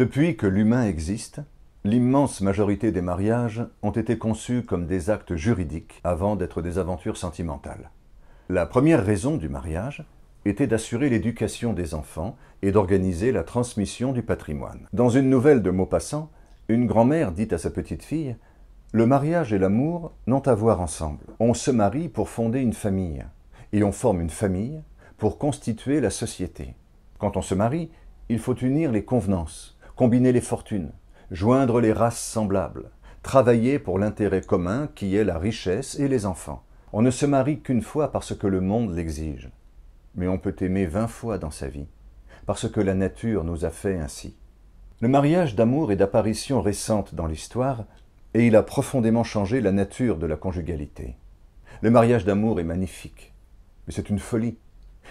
Depuis que l'humain existe, l'immense majorité des mariages ont été conçus comme des actes juridiques avant d'être des aventures sentimentales. La première raison du mariage était d'assurer l'éducation des enfants et d'organiser la transmission du patrimoine. Dans une nouvelle de Maupassant, une grand-mère dit à sa petite fille Le mariage et l'amour n'ont à voir ensemble. On se marie pour fonder une famille, et on forme une famille pour constituer la société. Quand on se marie, il faut unir les convenances, combiner les fortunes, joindre les races semblables, travailler pour l'intérêt commun qui est la richesse et les enfants. On ne se marie qu'une fois parce que le monde l'exige, mais on peut aimer vingt fois dans sa vie, parce que la nature nous a fait ainsi. Le mariage d'amour est d'apparition récente dans l'histoire, et il a profondément changé la nature de la conjugalité. Le mariage d'amour est magnifique, mais c'est une folie.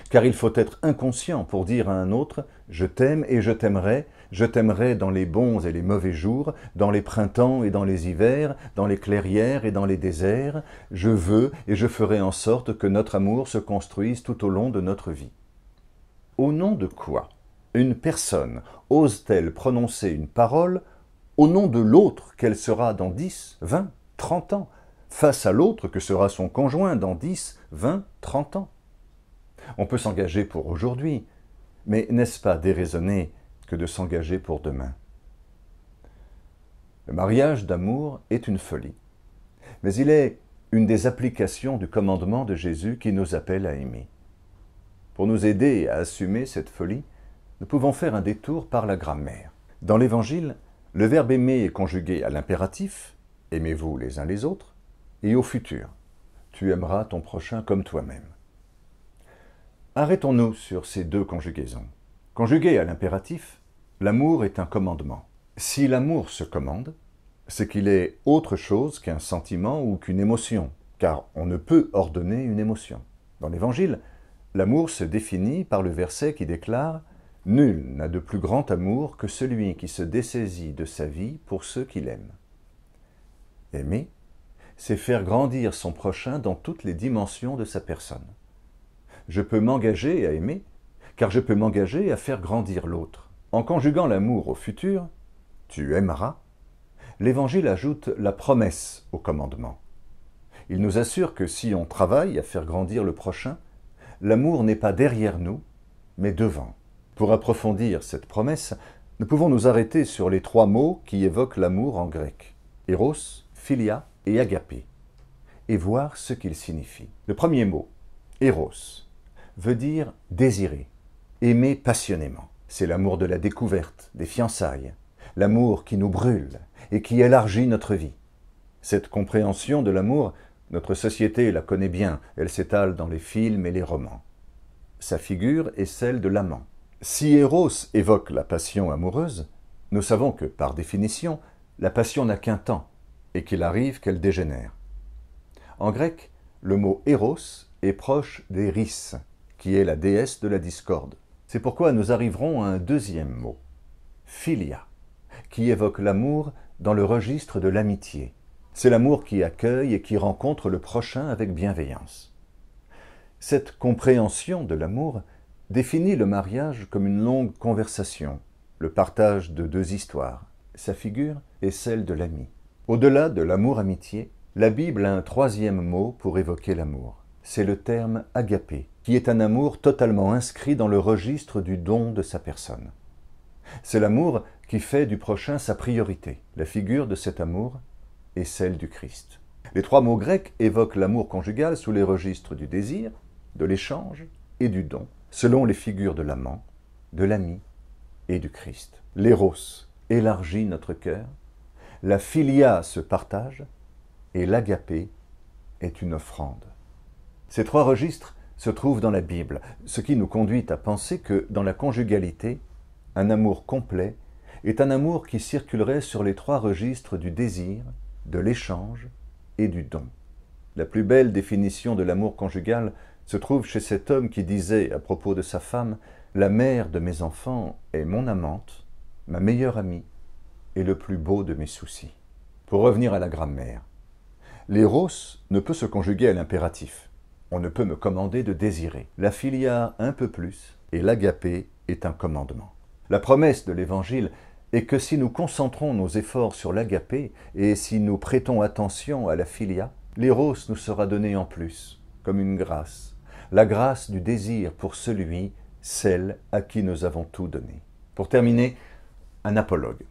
Car il faut être inconscient pour dire à un autre ⁇ Je t'aime et je t'aimerai ⁇ je t'aimerai dans les bons et les mauvais jours, dans les printemps et dans les hivers, dans les clairières et dans les déserts. Je veux et je ferai en sorte que notre amour se construise tout au long de notre vie. Au nom de quoi une personne ose-t-elle prononcer une parole au nom de l'autre qu'elle sera dans 10, 20, 30 ans, face à l'autre que sera son conjoint dans 10, 20, 30 ans on peut s'engager pour aujourd'hui, mais n'est-ce pas déraisonné que de s'engager pour demain Le mariage d'amour est une folie, mais il est une des applications du commandement de Jésus qui nous appelle à aimer. Pour nous aider à assumer cette folie, nous pouvons faire un détour par la grammaire. Dans l'Évangile, le verbe aimer est conjugué à l'impératif, aimez-vous les uns les autres, et au futur, tu aimeras ton prochain comme toi-même. Arrêtons-nous sur ces deux conjugaisons. Conjugué à l'impératif, l'amour est un commandement. Si l'amour se commande, c'est qu'il est autre chose qu'un sentiment ou qu'une émotion, car on ne peut ordonner une émotion. Dans l'Évangile, l'amour se définit par le verset qui déclare Nul n'a de plus grand amour que celui qui se dessaisit de sa vie pour ceux qu'il aime. Aimer, c'est faire grandir son prochain dans toutes les dimensions de sa personne je peux m'engager à aimer, car je peux m'engager à faire grandir l'autre. En conjuguant l'amour au futur, tu aimeras, l'Évangile ajoute la promesse au commandement. Il nous assure que si on travaille à faire grandir le prochain, l'amour n'est pas derrière nous, mais devant. Pour approfondir cette promesse, nous pouvons nous arrêter sur les trois mots qui évoquent l'amour en grec Eros, Philia et Agapé, et voir ce qu'ils signifient. Le premier mot, Eros, veut dire désirer, aimer passionnément. C'est l'amour de la découverte, des fiançailles, l'amour qui nous brûle et qui élargit notre vie. Cette compréhension de l'amour, notre société la connaît bien, elle s'étale dans les films et les romans. Sa figure est celle de l'amant. Si Eros évoque la passion amoureuse, nous savons que, par définition, la passion n'a qu'un temps, et qu'il arrive qu'elle dégénère. En grec, le mot Eros est proche des qui est la déesse de la discorde. C'est pourquoi nous arriverons à un deuxième mot, philia, qui évoque l'amour dans le registre de l'amitié. C'est l'amour qui accueille et qui rencontre le prochain avec bienveillance. Cette compréhension de l'amour définit le mariage comme une longue conversation, le partage de deux histoires. Sa figure est celle de l'ami. Au-delà de l'amour-amitié, la Bible a un troisième mot pour évoquer l'amour c'est le terme agapé, qui est un amour totalement inscrit dans le registre du don de sa personne. C'est l'amour qui fait du prochain sa priorité. La figure de cet amour est celle du Christ. Les trois mots grecs évoquent l'amour conjugal sous les registres du désir, de l'échange et du don, selon les figures de l'amant, de l'ami et du Christ. L'éros élargit notre cœur, la filia se partage et l'agapé est une offrande. Ces trois registres se trouvent dans la Bible, ce qui nous conduit à penser que dans la conjugalité, un amour complet est un amour qui circulerait sur les trois registres du désir, de l'échange et du don. La plus belle définition de l'amour conjugal se trouve chez cet homme qui disait à propos de sa femme La mère de mes enfants est mon amante, ma meilleure amie et le plus beau de mes soucis. Pour revenir à la grammaire, l'éros ne peut se conjuguer à l'impératif. On ne peut me commander de désirer. La filia un peu plus, et l'agapé est un commandement. La promesse de l'Évangile est que si nous concentrons nos efforts sur l'agapé et si nous prêtons attention à la filia, l'éros nous sera donné en plus, comme une grâce, la grâce du désir pour celui, celle à qui nous avons tout donné. Pour terminer, un apologue.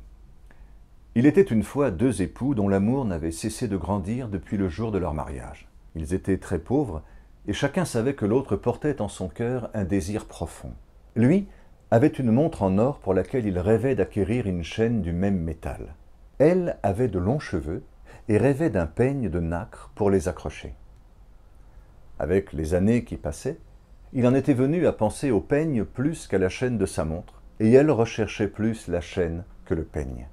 Il était une fois deux époux dont l'amour n'avait cessé de grandir depuis le jour de leur mariage. Ils étaient très pauvres et chacun savait que l'autre portait en son cœur un désir profond. Lui avait une montre en or pour laquelle il rêvait d'acquérir une chaîne du même métal. Elle avait de longs cheveux et rêvait d'un peigne de nacre pour les accrocher. Avec les années qui passaient, il en était venu à penser au peigne plus qu'à la chaîne de sa montre, et elle recherchait plus la chaîne que le peigne.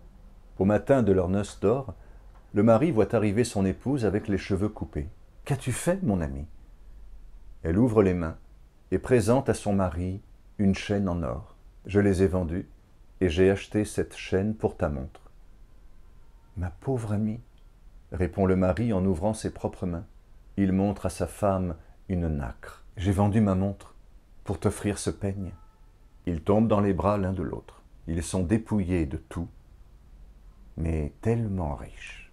Au matin de leur noce d'or, le mari voit arriver son épouse avec les cheveux coupés. Qu'as-tu fait, mon ami elle ouvre les mains et présente à son mari une chaîne en or. Je les ai vendues et j'ai acheté cette chaîne pour ta montre. Ma pauvre amie, répond le mari en ouvrant ses propres mains. Il montre à sa femme une nacre. J'ai vendu ma montre pour t'offrir ce peigne. Ils tombent dans les bras l'un de l'autre. Ils sont dépouillés de tout, mais tellement riches.